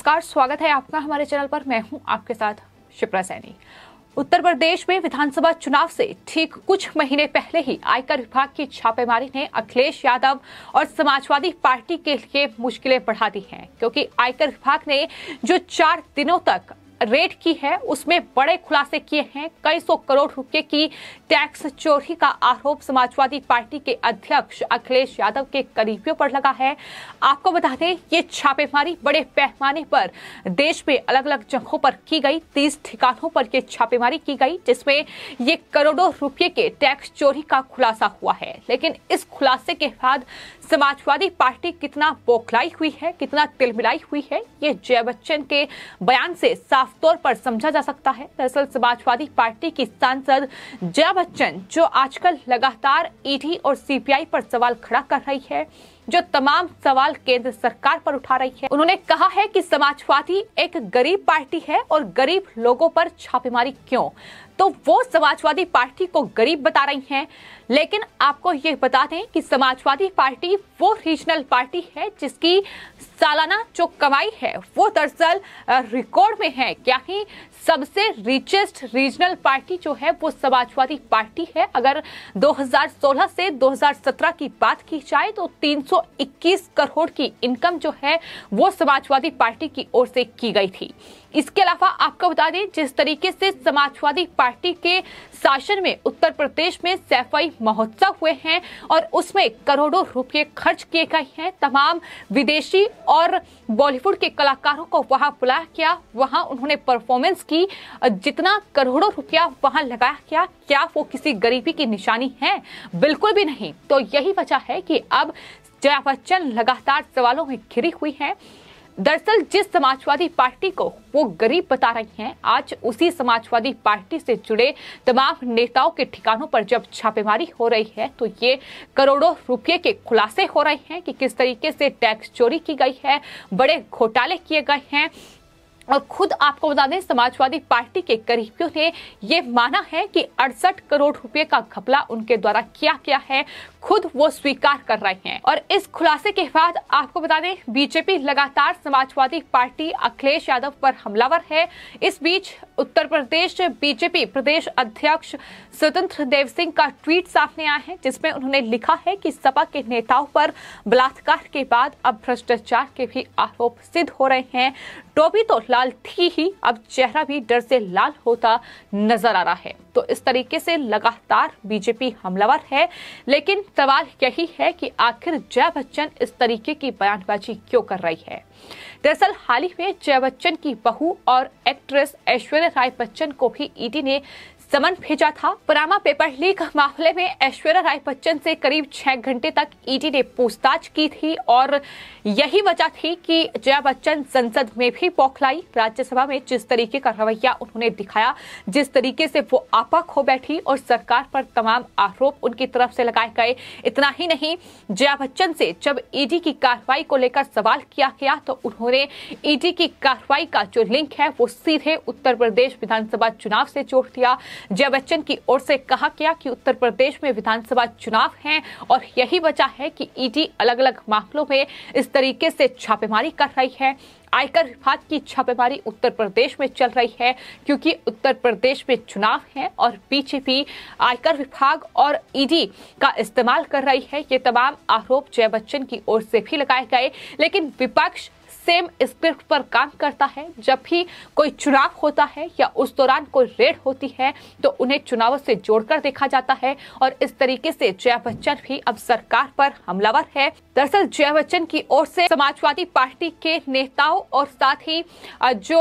नमस्कार स्वागत है आपका हमारे चैनल पर मैं हूं आपके साथ शिप्रा सैनी उत्तर प्रदेश में विधानसभा चुनाव से ठीक कुछ महीने पहले ही आयकर विभाग की छापेमारी ने अखिलेश यादव और समाजवादी पार्टी के लिए मुश्किलें बढ़ा दी हैं क्योंकि आयकर विभाग ने जो चार दिनों तक रेड की है उसमें बड़े खुलासे किए हैं कई सौ करोड़ रुपए की टैक्स चोरी का आरोप समाजवादी पार्टी के अध्यक्ष अखिलेश यादव के करीबियों पर लगा है आपको बता दें ये छापेमारी बड़े पैमाने पर देश में अलग अलग जगहों पर की गई तीस ठिकानों पर यह छापेमारी की गई जिसमें ये करोड़ों रुपये के टैक्स चोरी का खुलासा हुआ है लेकिन इस खुलासे के बाद समाजवादी पार्टी कितना बोखलाई हुई है कितना तिलमिलाई हुई है ये जय बच्चन के बयान से साफ साफ तौर पर समझा जा सकता है दरअसल समाजवादी पार्टी की सांसद जया बच्चन जो आजकल लगातार ईडी और सीपीआई पर सवाल खड़ा कर रही है जो तमाम सवाल केंद्र सरकार पर उठा रही है उन्होंने कहा है कि समाजवादी एक गरीब पार्टी है और गरीब लोगों पर छापेमारी क्यों तो वो समाजवादी पार्टी को गरीब बता रही हैं लेकिन आपको ये बता दें कि समाजवादी पार्टी वो रीजनल पार्टी है जिसकी सालाना जो कमाई है वो दरअसल रिकॉर्ड में है क्या ही सबसे रिचेस्ट रीजनल पार्टी जो है वो समाजवादी पार्टी है अगर 2016 से 2017 की बात की जाए तो 321 करोड़ की इनकम जो है वो समाजवादी पार्टी की ओर से की गई थी इसके अलावा आपको बता दें जिस तरीके से समाजवादी पार्टी के शासन में उत्तर प्रदेश में सैफाई महोत्सव हुए हैं और उसमें करोड़ों रुपये खर्च किए गए हैं तमाम विदेशी और बॉलीवुड के कलाकारों को वहां बुलाया गया वहां उन्होंने परफॉर्मेंस की जितना करोड़ों रुपया वहां लगाया गया क्या वो किसी गरीबी की निशानी है बिल्कुल भी नहीं तो यही वजह है कि अब जया बच्चन लगातार सवालों में घिरी हुई है दरअसल जिस समाजवादी पार्टी को वो गरीब बता रही हैं आज उसी समाजवादी पार्टी से जुड़े तमाम नेताओं के ठिकानों पर जब छापेमारी हो रही है तो ये करोड़ों रुपए के खुलासे हो रहे हैं कि किस तरीके से टैक्स चोरी की गई है बड़े घोटाले किए गए हैं और खुद आपको बता दें समाजवादी पार्टी के करीबियों ने ये माना है कि अड़सठ करोड़ रुपए का घपला उनके द्वारा किया गया है खुद वो स्वीकार कर रहे हैं और इस खुलासे के बाद आपको बता दें बीजेपी लगातार समाजवादी पार्टी अखिलेश यादव पर हमलावर है इस बीच उत्तर प्रदेश बीजेपी प्रदेश अध्यक्ष स्वतंत्र देव सिंह का ट्वीट सामने आया है जिसमें उन्होंने लिखा है कि सपा के नेताओं पर बलात्कार के बाद अब भ्रष्टाचार के भी आरोप सिद्ध हो रहे हैं टोपी तो लाल थी ही अब चेहरा भी डर से लाल होता नजर आ रहा है तो इस तरीके से लगातार बीजेपी हमलावर है लेकिन सवाल यही है कि आखिर जय बच्चन इस तरीके की बयानबाजी क्यों कर रही है दरअसल हाल ही में जय बच्चन की बहू और एक्ट्रेस ऐश्वर्या राय बच्चन को भी ईडी ने समन भेजा था पनामा पेपर लीक मामले में ऐश्वर्या राय बच्चन से करीब छह घंटे तक ईडी e ने पूछताछ की थी और यही वजह थी कि जया बच्चन संसद में भी बौखलाई राज्यसभा में जिस तरीके का रवैया उन्होंने दिखाया जिस तरीके से वो आपक हो बैठी और सरकार पर तमाम आरोप उनकी तरफ से लगाए गए इतना ही नहीं जया बच्चन से जब ईडी e की कार्रवाई को लेकर सवाल किया गया तो उन्होंने ईडी e की कार्रवाई का जो लिंक है वो सीधे उत्तर प्रदेश विधानसभा चुनाव से जोड़ दिया जया बच्चन की ओर से कहा गया कि उत्तर प्रदेश में विधानसभा चुनाव है और यही वजह है कि ईडी अलग अलग मामलों में इस तरीके से छापेमारी कर रही है आयकर विभाग की छापेमारी उत्तर प्रदेश में चल रही है क्योंकि उत्तर प्रदेश में चुनाव है और बीजेपी आयकर विभाग और ईडी का इस्तेमाल कर रही है ये तमाम आरोप जय बच्चन की ओर से भी लगाए गए लेकिन विपक्ष सेम स्क्रिप्ट पर काम करता है जब भी कोई चुनाव होता है या उस दौरान कोई रेड होती है तो उन्हें चुनाव से जोड़कर देखा जाता है और इस तरीके से जया बच्चन भी अब सरकार पर हमलावर है दरअसल जया बच्चन की ओर से समाजवादी पार्टी के नेताओं और साथ ही जो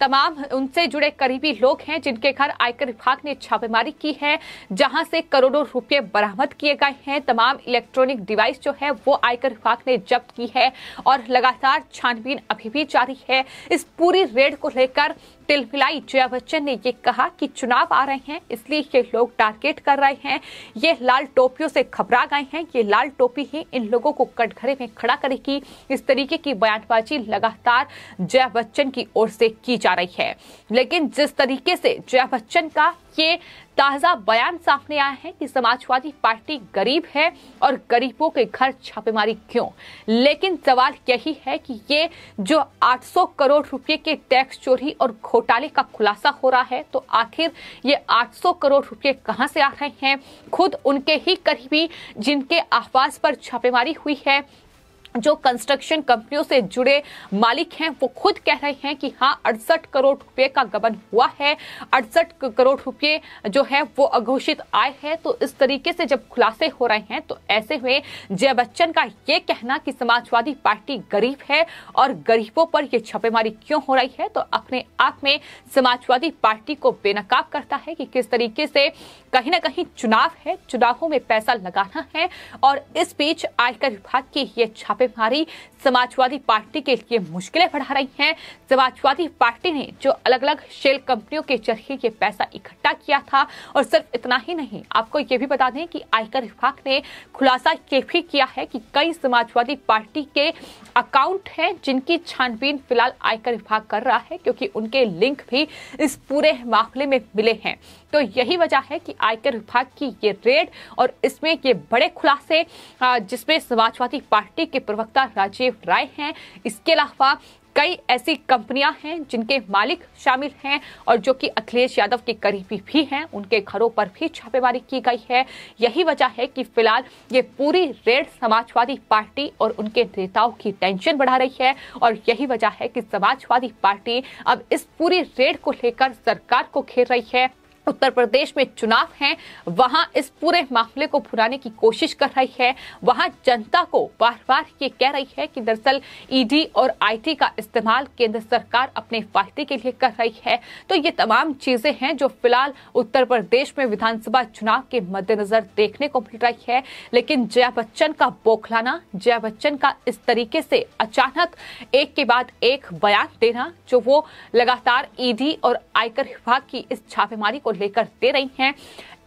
तमाम उनसे जुड़े करीबी लोग हैं जिनके घर आयकर विभाग ने छापेमारी की है जहां से करोड़ों रुपए बरामद किए गए हैं तमाम इलेक्ट्रॉनिक डिवाइस जो है वो आयकर विभाग ने जब्त की है और लगातार छानबीन छानबीन अभी भी जारी है इस पूरी रेड को लेकर टिलमिलाई जया बच्चन ने ये कहा कि चुनाव आ रहे हैं इसलिए ये लोग टारगेट कर रहे हैं ये लाल टोपियों से घबरा गए हैं ये लाल टोपी ही इन लोगों को कटघरे में खड़ा करेगी इस तरीके की बयानबाजी लगातार जया बच्चन की ओर से की जा रही है लेकिन जिस तरीके से जया बच्चन का ये ताज़ा बयान सामने आया है कि समाजवादी पार्टी गरीब है और गरीबों के घर छापेमारी क्यों लेकिन सवाल यही है कि ये जो 800 करोड़ रुपए के टैक्स चोरी और घोटाले का खुलासा हो रहा है तो आखिर ये 800 करोड़ रुपए कहां से आ रहे हैं खुद उनके ही करीबी जिनके आवास पर छापेमारी हुई है जो कंस्ट्रक्शन कंपनियों से जुड़े मालिक हैं वो खुद कह रहे हैं कि हाँ अड़सठ करोड़ रुपए का गबन हुआ है अड़सठ करोड़ रुपए जो है वो अघोषित आय है तो इस तरीके से जब खुलासे हो रहे हैं तो ऐसे में जय बच्चन का ये कहना कि समाजवादी पार्टी गरीब है और गरीबों पर यह छापेमारी क्यों हो रही है तो अपने आप में समाजवादी पार्टी को बेनकाब करता है कि किस तरीके से कहीं ना कहीं चुनाव है चुनावों में पैसा लगाना है और इस बीच आयकर विभाग की ये छापे छापेमारी समाजवादी पार्टी के लिए मुश्किलें बढ़ा रही हैं समाजवादी पार्टी ने जो अलग अलग शेल कंपनियों के जरिए ये पैसा इकट्ठा किया था और सिर्फ इतना ही नहीं आपको ये भी बता दें कि आयकर विभाग ने खुलासा ये भी किया है कि कई समाजवादी पार्टी के अकाउंट हैं जिनकी छानबीन फिलहाल आयकर विभाग कर रहा है क्योंकि उनके लिंक भी इस पूरे मामले में मिले हैं तो यही वजह है कि आयकर विभाग की ये रेड और इसमें ये बड़े खुलासे जिसमें समाजवादी पार्टी के प्रवक्ता राजीव राय हैं इसके अलावा कई ऐसी कंपनियां हैं जिनके मालिक शामिल हैं और जो कि अखिलेश यादव के करीबी भी हैं उनके घरों पर भी छापेमारी की गई है यही वजह है कि फिलहाल ये पूरी रेड समाजवादी पार्टी और उनके नेताओं की टेंशन बढ़ा रही है और यही वजह है कि समाजवादी पार्टी अब इस पूरी रेड को लेकर सरकार को घेर रही है उत्तर प्रदेश में चुनाव हैं वहां इस पूरे मामले को भुलाने की कोशिश कर रही है वहां जनता को बार बार ये कह रही है कि दरअसल ईडी e और आईटी का इस्तेमाल केंद्र सरकार अपने फायदे के लिए कर रही है तो ये तमाम चीजें हैं जो फिलहाल उत्तर प्रदेश में विधानसभा चुनाव के मद्देनजर देखने को मिल रही है लेकिन जया बच्चन का बोखलाना जया बच्चन का इस तरीके से अचानक एक के बाद एक बयान देना जो वो लगातार ईडी e और आयकर विभाग की इस छापेमारी को लेकर दे रही हैं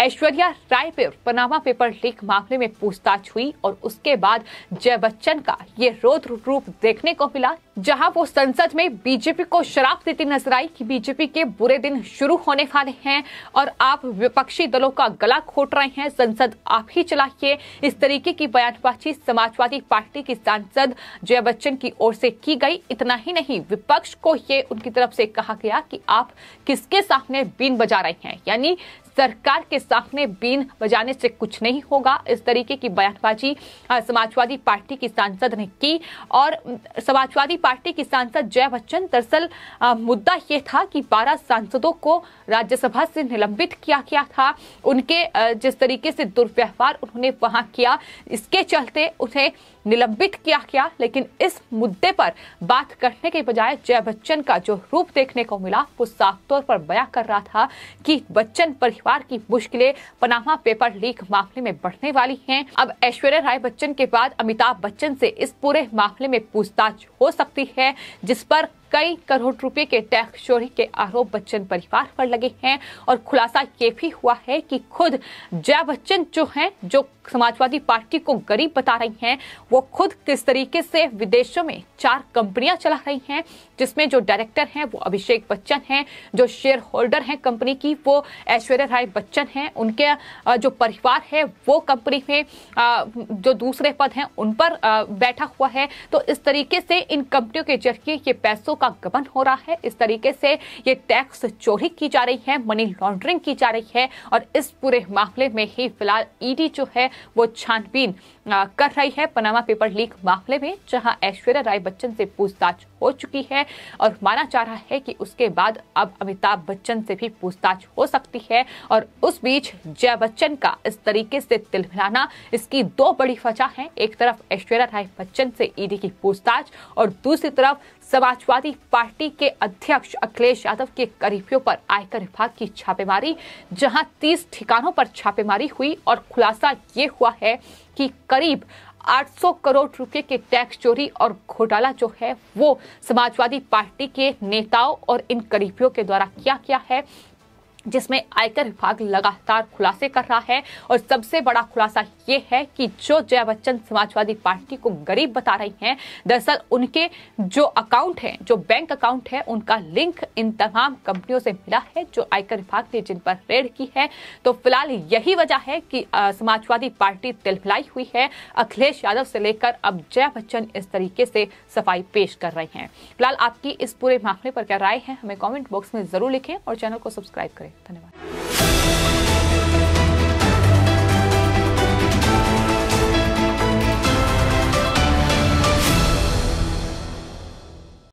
ऐश्वर्या राय पर पनामा पेपर लीक मामले में पूछताछ हुई और उसके बाद जय बच्चन का ये रोद रूप देखने को मिला जहां वो संसद में बीजेपी को शराब देती नजर आई कि बीजेपी के बुरे दिन शुरू होने वाले हैं और आप विपक्षी दलों का गला खोट रहे हैं संसद आप ही चलाइए इस तरीके की बयानबाजी समाजवादी पार्टी की सांसद जया बच्चन की ओर से की गई इतना ही नहीं विपक्ष को ये उनकी तरफ से कहा गया कि आप किसके सामने बीन बजा रहे हैं यानी सरकार के सामने बीन बजाने से कुछ नहीं होगा इस तरीके की बयानबाजी समाजवादी पार्टी की सांसद ने की और समाजवादी पार्टी की सांसद जया बच्चन दरअसल मुद्दा ये था कि 12 सांसदों को राज्यसभा से निलंबित किया गया था उनके जिस तरीके से दुर्व्यवहार उन्होंने वहां किया इसके चलते उन्हें निलंबित किया गया लेकिन इस मुद्दे पर बात करने के बजाय जय बच्चन का जो रूप देखने को मिला वो साफ तौर पर बयां कर रहा था कि बच्चन परिवार की मुश्किलें पनामा पेपर लीक मामले में बढ़ने वाली हैं अब ऐश्वर्या राय बच्चन के बाद अमिताभ बच्चन से इस पूरे मामले में पूछताछ हो सकती है जिस पर कई करोड़ रुपए के टैक्स चोरी के आरोप बच्चन परिवार पर लगे हैं और खुलासा ये भी हुआ है कि खुद जया बच्चन जो हैं जो समाजवादी पार्टी को गरीब बता रही हैं वो खुद किस तरीके से विदेशों में चार कंपनियां चला रही हैं जिसमें जो डायरेक्टर हैं वो अभिषेक बच्चन हैं जो शेयर होल्डर हैं कंपनी की वो ऐश्वर्या राय बच्चन हैं उनके जो परिवार है वो कंपनी में जो दूसरे पद हैं उन पर बैठा हुआ है तो इस तरीके से इन कंपनियों के जरिए ये पैसों का का गबन हो रहा है इस तरीके से ये टैक्स चोरी की जा रही है मनी लॉन्ड्रिंग की जा रही है और इस पूरे मामले में ही फिलहाल ईडी जो है वो छानबीन कर रही है पनामा पेपर लीक मामले में जहां ऐश्वर्या राय बच्चन से पूछताछ हो चुकी है और माना जा रहा है कि उसके बाद अब अमिताभ बच्चन से भी पूछताछ हो सकती है और उस बीच जय बच्चन का इस तरीके से तिलमिलाना इसकी दो बड़ी वजह है एक तरफ ऐश्वर्या राय बच्चन से ईडी की पूछताछ और दूसरी तरफ समाजवादी पार्टी के अध्यक्ष अखिलेश यादव के करीबियों पर आयकर विभाग की छापेमारी जहां 30 ठिकानों पर छापेमारी हुई और खुलासा ये हुआ है कि करीब 800 करोड़ रुपए के टैक्स चोरी और घोटाला जो है वो समाजवादी पार्टी के नेताओं और इन करीबियों के द्वारा किया गया है जिसमें आयकर विभाग लगातार खुलासे कर रहा है और सबसे बड़ा खुलासा ये है कि जो जया बच्चन समाजवादी पार्टी को गरीब बता रही हैं दरअसल उनके जो अकाउंट हैं जो बैंक अकाउंट है उनका लिंक इन तमाम कंपनियों से मिला है जो आयकर विभाग ने जिन पर रेड की है तो फिलहाल यही वजह है कि समाजवादी पार्टी तिलफिलाई हुई है अखिलेश यादव से लेकर अब जया बच्चन इस तरीके से सफाई पेश कर रहे हैं फिलहाल आपकी इस पूरे मामले पर क्या राय है हमें कॉमेंट बॉक्स में जरूर लिखें और चैनल को सब्सक्राइब करें धन्यवाद